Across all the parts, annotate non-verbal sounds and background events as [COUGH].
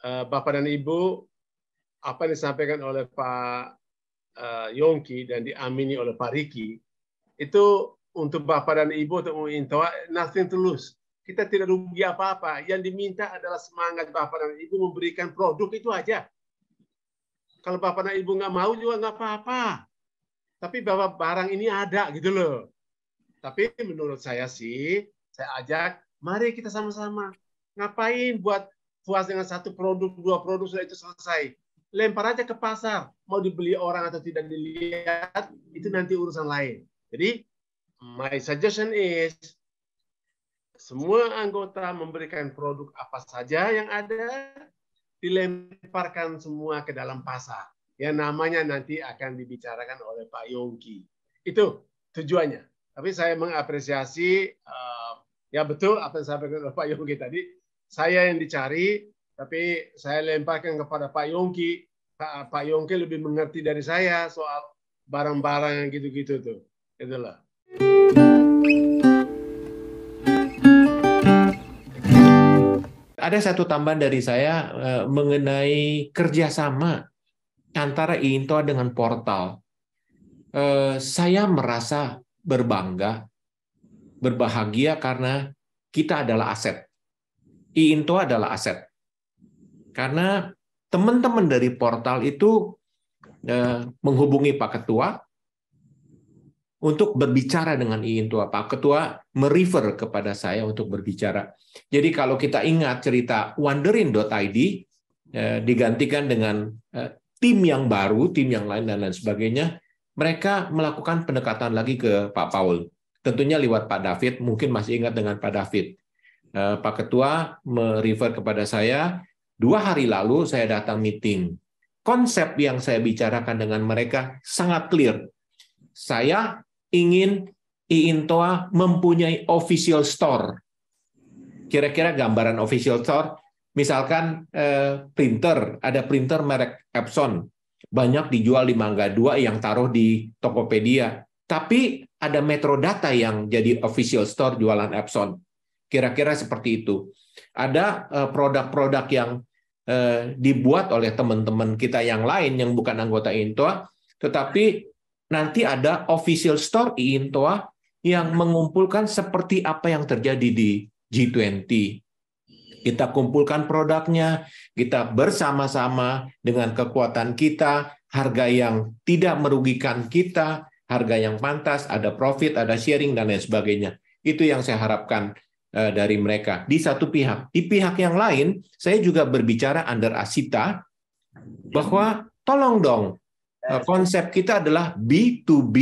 Eh, bapak dan Ibu, apa yang disampaikan oleh Pak eh, Yongki dan diamini oleh Pak Riki, itu untuk Bapak dan Ibu untuk mengintawa, nothing to lose. Kita tidak rugi apa-apa. Yang diminta adalah semangat Bapak dan Ibu memberikan produk itu aja. Kalau Bapak dan Ibu nggak mau juga nggak apa-apa. Tapi Bapak barang ini ada gitu loh. Tapi menurut saya sih, saya ajak, mari kita sama-sama. Ngapain buat puas dengan satu produk, dua produk sudah itu selesai. Lempar aja ke pasar, mau dibeli orang atau tidak dilihat, itu nanti urusan lain. Jadi, my suggestion is semua anggota memberikan produk apa saja yang ada dilemparkan semua ke dalam pasar. Ya namanya nanti akan dibicarakan oleh Pak Yongki. Itu tujuannya. Tapi saya mengapresiasi uh, ya betul apa yang saya oleh Pak Yongki tadi saya yang dicari, tapi saya lemparkan kepada Pak Yongki. Pak, Yongki lebih mengerti dari saya soal barang-barang yang gitu-gitu tuh. Itulah. Ada satu tambahan dari saya eh, mengenai kerjasama antara Into dengan portal. Eh, saya merasa berbangga, berbahagia karena kita adalah aset Iinto adalah aset. Karena teman-teman dari portal itu eh, menghubungi Pak Ketua untuk berbicara dengan Iinto. Pak Ketua merefer kepada saya untuk berbicara. Jadi kalau kita ingat cerita wanderin.id eh, digantikan dengan eh, tim yang baru, tim yang lain dan lain sebagainya, mereka melakukan pendekatan lagi ke Pak Paul. Tentunya lewat Pak David, mungkin masih ingat dengan Pak David. Eh, Pak Ketua merefer kepada saya, dua hari lalu saya datang meeting. Konsep yang saya bicarakan dengan mereka sangat clear. Saya ingin Iintoa mempunyai official store. Kira-kira gambaran official store, misalkan eh, printer, ada printer merek Epson, banyak dijual di Mangga 2 yang taruh di Tokopedia. Tapi ada Data yang jadi official store jualan Epson. Kira-kira seperti itu. Ada eh, produk-produk yang eh, dibuat oleh teman-teman kita yang lain yang bukan anggota Intoa, tetapi nanti ada official store Intoa yang mengumpulkan seperti apa yang terjadi di G20. Kita kumpulkan produknya, kita bersama-sama dengan kekuatan kita, harga yang tidak merugikan kita, harga yang pantas, ada profit, ada sharing, dan lain sebagainya. Itu yang saya harapkan Eh, dari mereka di satu pihak. Di pihak yang lain, saya juga berbicara under asita bahwa tolong dong eh, konsep kita adalah B2B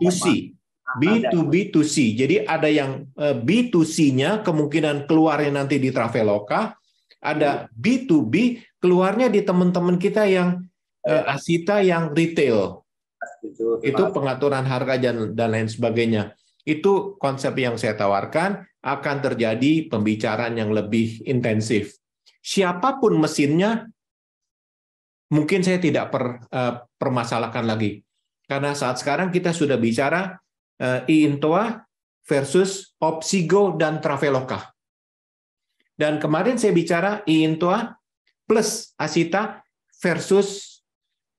to C. B2B to C. Jadi ada yang eh, B2C-nya kemungkinan keluarnya nanti di Traveloka, ada B2B keluarnya di teman-teman kita yang asita yang retail. Itu pengaturan harga dan lain sebagainya. Itu konsep yang saya tawarkan akan terjadi pembicaraan yang lebih intensif. Siapapun mesinnya, mungkin saya tidak per, uh, permasalahkan lagi. Karena saat sekarang kita sudah bicara uh, eh, Intoa versus Opsigo dan Traveloka. Dan kemarin saya bicara Intoa plus Asita versus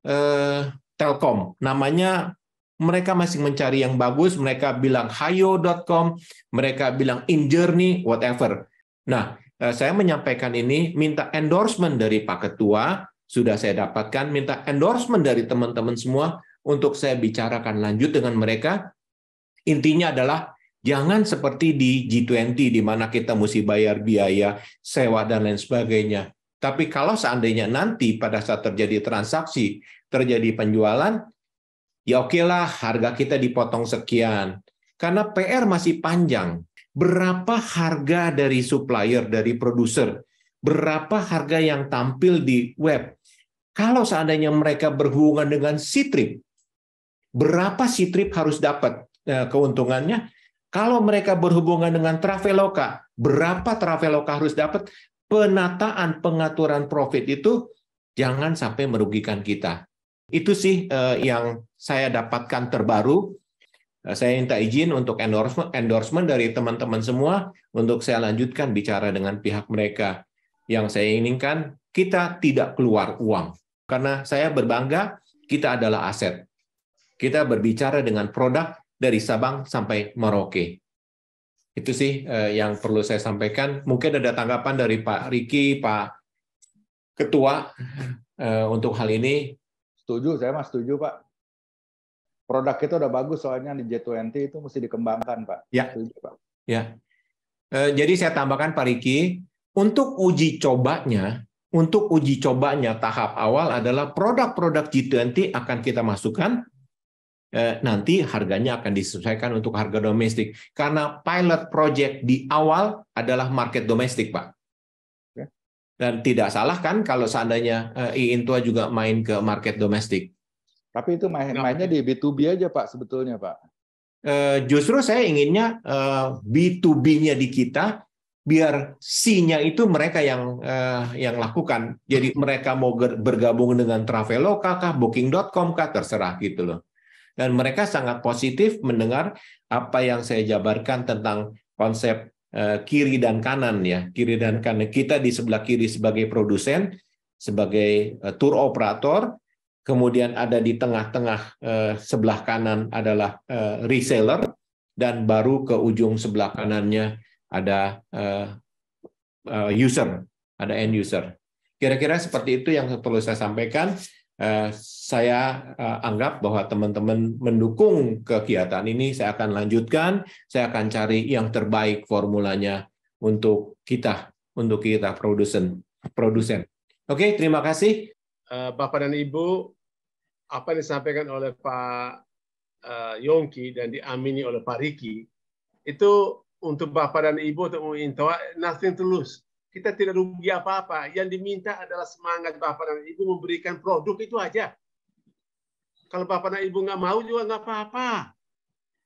uh, Telkom. Namanya mereka masih mencari yang bagus, mereka bilang hayo.com, mereka bilang in journey, whatever. Nah, eh, saya menyampaikan ini minta endorsement dari Pak Ketua, sudah saya dapatkan, minta endorsement dari teman-teman semua untuk saya bicarakan lanjut dengan mereka. Intinya adalah jangan seperti di G20 di mana kita mesti bayar biaya sewa dan lain sebagainya. Tapi kalau seandainya nanti pada saat terjadi transaksi, terjadi penjualan, ya oke lah harga kita dipotong sekian. Karena PR masih panjang. Berapa harga dari supplier, dari produser? Berapa harga yang tampil di web? Kalau seandainya mereka berhubungan dengan Citrip, berapa Citrip harus dapat eh, keuntungannya? Kalau mereka berhubungan dengan Traveloka, berapa Traveloka harus dapat? Penataan pengaturan profit itu jangan sampai merugikan kita. Itu sih eh, yang saya dapatkan terbaru. Eh, saya minta izin untuk endorsement, endorsement dari teman-teman semua untuk saya lanjutkan bicara dengan pihak mereka. Yang saya inginkan, kita tidak keluar uang. Karena saya berbangga, kita adalah aset. Kita berbicara dengan produk dari Sabang sampai Merauke. Itu sih eh, yang perlu saya sampaikan. Mungkin ada tanggapan dari Pak Riki, Pak Ketua eh, untuk hal ini. Setuju, saya mas setuju Pak produk itu udah bagus soalnya di J20 itu mesti dikembangkan, Pak. Ya. Setuju, Pak. Ya. E, jadi saya tambahkan Pak Riki, untuk uji cobanya, untuk uji cobanya tahap awal adalah produk-produk G20 akan kita masukkan e, nanti harganya akan disesuaikan untuk harga domestik karena pilot project di awal adalah market domestik, Pak. Ya. Dan tidak salah kan kalau seandainya e, Intua juga main ke market domestik. Tapi itu main, mainnya di B2B aja Pak sebetulnya Pak. Eh, justru saya inginnya eh, B2B-nya di kita biar C-nya itu mereka yang eh, yang lakukan. Jadi mereka mau bergabung dengan Traveloka kah, booking.com kah terserah gitu loh. Dan mereka sangat positif mendengar apa yang saya jabarkan tentang konsep kiri dan kanan ya, kiri dan kanan. Kita di sebelah kiri sebagai produsen, sebagai tour operator, kemudian ada di tengah-tengah eh, sebelah kanan adalah eh, reseller, dan baru ke ujung sebelah kanannya ada eh, user, ada end user. Kira-kira seperti itu yang perlu saya sampaikan. Saya anggap bahwa teman-teman mendukung kegiatan ini, saya akan lanjutkan, saya akan cari yang terbaik formulanya untuk kita, untuk kita produsen. Produsen. Oke, terima kasih. Eh, Bapak dan Ibu, apa yang disampaikan oleh Pak eh, Yongki dan diamini oleh Pak Riki, itu untuk Bapak dan Ibu untuk mengintawa, nothing to lose. Kita tidak rugi apa-apa. Yang diminta adalah semangat Bapak dan Ibu memberikan produk itu aja. Kalau Bapak dan Ibu nggak mau juga nggak apa-apa.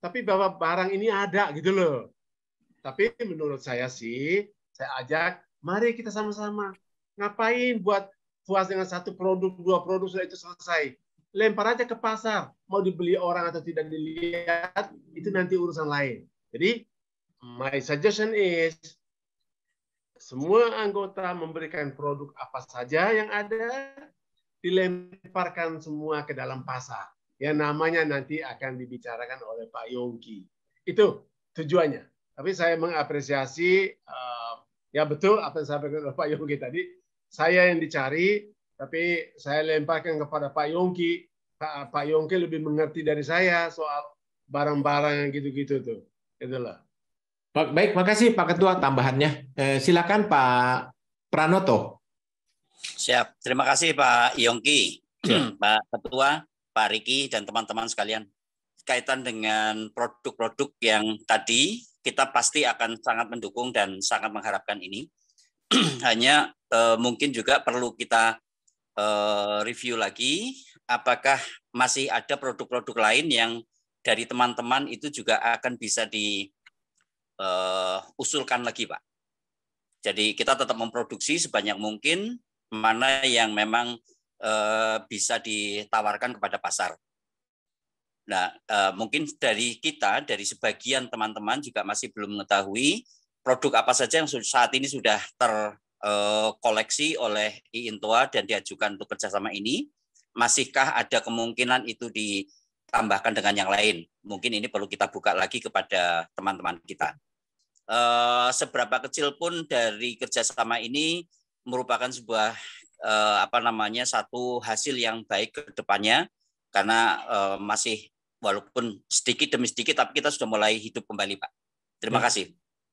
Tapi bahwa barang ini ada gitu loh. Tapi menurut saya sih, saya ajak, mari kita sama-sama. Ngapain buat puas dengan satu produk, dua produk sudah itu selesai. Lempar aja ke pasar, mau dibeli orang atau tidak dilihat, itu nanti urusan lain. Jadi, my suggestion is semua anggota memberikan produk apa saja yang ada dilemparkan semua ke dalam pasar. Yang namanya nanti akan dibicarakan oleh Pak Yongki. Itu tujuannya. Tapi saya mengapresiasi uh, ya betul apa yang disampaikan oleh Pak Yongki tadi saya yang dicari, tapi saya lemparkan kepada Pak Yongki. Pak Yongki lebih mengerti dari saya soal barang-barang yang gitu-gitu tuh. Itulah. Baik, makasih Pak Ketua tambahannya. Eh, silakan Pak Pranoto. Siap, terima kasih Pak Yongki, iya. [CLEARS THROAT] Pak Ketua, Pak Riki, dan teman-teman sekalian. Kaitan dengan produk-produk yang tadi, kita pasti akan sangat mendukung dan sangat mengharapkan ini [CLEARS THROAT] hanya uh, mungkin juga perlu kita uh, review lagi apakah masih ada produk-produk lain yang dari teman-teman itu juga akan bisa di uh, usulkan lagi, Pak. Jadi kita tetap memproduksi sebanyak mungkin mana yang memang uh, bisa ditawarkan kepada pasar. Nah, uh, mungkin dari kita, dari sebagian teman-teman juga masih belum mengetahui produk apa saja yang saat ini sudah terkoleksi eh, oleh IINTOA dan diajukan untuk kerjasama ini, masihkah ada kemungkinan itu ditambahkan dengan yang lain? Mungkin ini perlu kita buka lagi kepada teman-teman kita. Uh, seberapa kecil pun dari kerjasama ini merupakan sebuah uh, apa namanya satu hasil yang baik ke depannya karena uh, masih walaupun sedikit demi sedikit tapi kita sudah mulai hidup kembali Pak. Terima ya. kasih.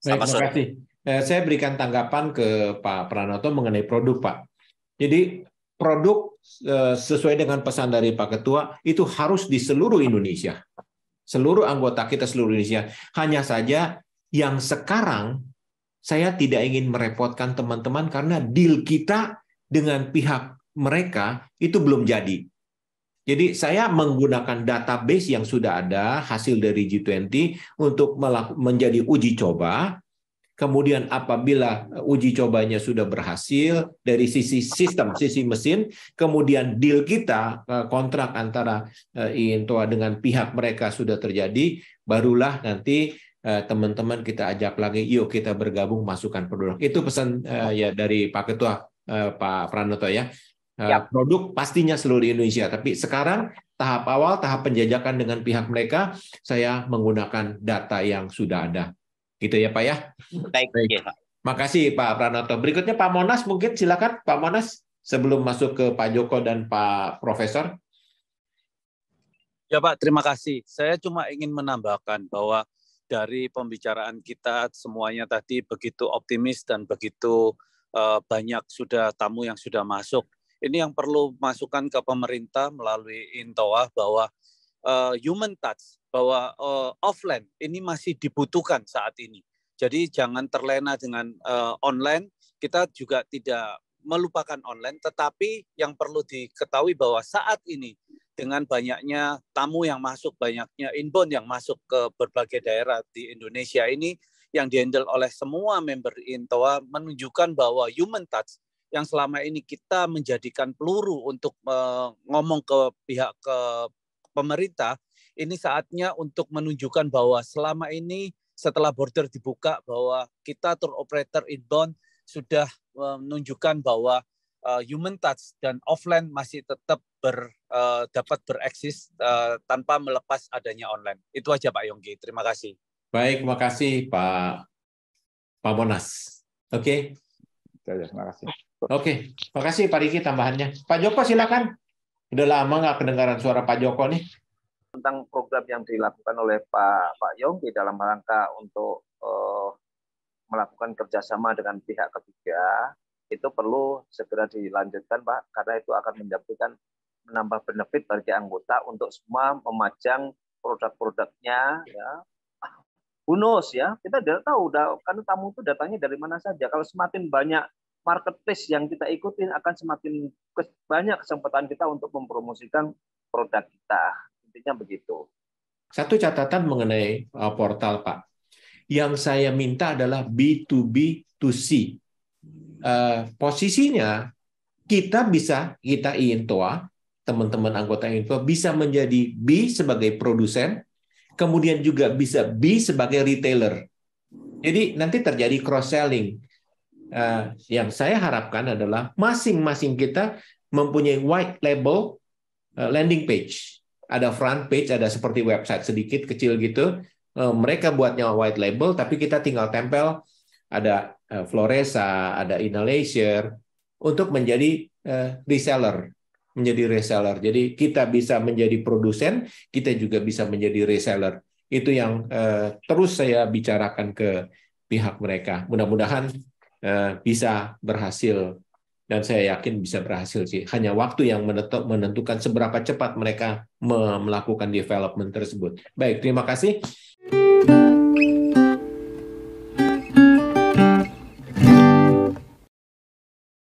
Baik, terima kasih. Eh, saya berikan tanggapan ke Pak Pranoto mengenai produk, Pak. Jadi produk eh, sesuai dengan pesan dari Pak Ketua itu harus di seluruh Indonesia. Seluruh anggota kita seluruh Indonesia. Hanya saja yang sekarang saya tidak ingin merepotkan teman-teman karena deal kita dengan pihak mereka itu belum jadi. Jadi saya menggunakan database yang sudah ada hasil dari G20 untuk menjadi uji coba. Kemudian apabila uji cobanya sudah berhasil dari sisi sistem, sisi mesin, kemudian deal kita eh, kontrak antara eh, Intoa dengan pihak mereka sudah terjadi, barulah nanti eh, teman-teman kita ajak lagi, yuk kita bergabung masukkan produk. Itu pesan ya dari Pak Ketua Pak Pranoto ya ya. produk pastinya seluruh Indonesia. Tapi sekarang tahap awal, tahap penjajakan dengan pihak mereka, saya menggunakan data yang sudah ada. Gitu ya Pak ya? Baik. Baik. Ya, Pak. Makasih Pak Pranoto. Berikutnya Pak Monas mungkin silakan Pak Monas sebelum masuk ke Pak Joko dan Pak Profesor. Ya Pak, terima kasih. Saya cuma ingin menambahkan bahwa dari pembicaraan kita semuanya tadi begitu optimis dan begitu eh, banyak sudah tamu yang sudah masuk ini yang perlu masukan ke pemerintah melalui Intoa bahwa uh, human touch, bahwa uh, offline ini masih dibutuhkan saat ini. Jadi jangan terlena dengan uh, online, kita juga tidak melupakan online, tetapi yang perlu diketahui bahwa saat ini dengan banyaknya tamu yang masuk, banyaknya inbound yang masuk ke berbagai daerah di Indonesia ini yang dihandle oleh semua member Intoa menunjukkan bahwa human touch yang selama ini kita menjadikan peluru untuk e, ngomong ke pihak ke pemerintah, ini saatnya untuk menunjukkan bahwa selama ini setelah border dibuka bahwa kita tour operator inbound sudah menunjukkan bahwa e, human touch dan offline masih tetap ber, e, dapat bereksis tanpa melepas adanya online. Itu aja Pak Yonggi. Terima kasih. Baik, terima kasih Pak Pak Monas. Oke. Okay. Terima kasih. Oke, makasih Pak Riki tambahannya. Pak Joko silakan. Udah lama nggak kedengaran suara Pak Joko nih. Tentang program yang dilakukan oleh Pak Pak di dalam rangka untuk uh, melakukan kerjasama dengan pihak ketiga itu perlu segera dilanjutkan Pak karena itu akan menjadikan menambah benefit bagi anggota untuk semua memajang produk-produknya ya ah, bonus ya kita tidak tahu udah kan tamu itu datangnya dari mana saja kalau semakin banyak marketplace yang kita ikutin akan semakin banyak kesempatan kita untuk mempromosikan produk kita. Intinya begitu. Satu catatan mengenai uh, portal, Pak. Yang saya minta adalah B2B to C. Uh, posisinya kita bisa, kita INTOA, teman-teman anggota INTOA bisa menjadi B sebagai produsen, kemudian juga bisa B sebagai retailer. Jadi nanti terjadi cross selling Eh, yang saya harapkan adalah masing-masing kita mempunyai white label eh, landing page. Ada front page, ada seperti website sedikit kecil gitu. Eh, mereka buatnya white label, tapi kita tinggal tempel ada Floresa, ada Inhalation untuk menjadi reseller, menjadi reseller. Jadi kita bisa menjadi produsen, kita juga bisa menjadi reseller. Itu yang terus saya bicarakan ke pihak mereka. Mudah-mudahan Eh, bisa berhasil dan saya yakin bisa berhasil sih. Hanya waktu yang menentukan seberapa cepat mereka melakukan development tersebut. Baik, terima kasih.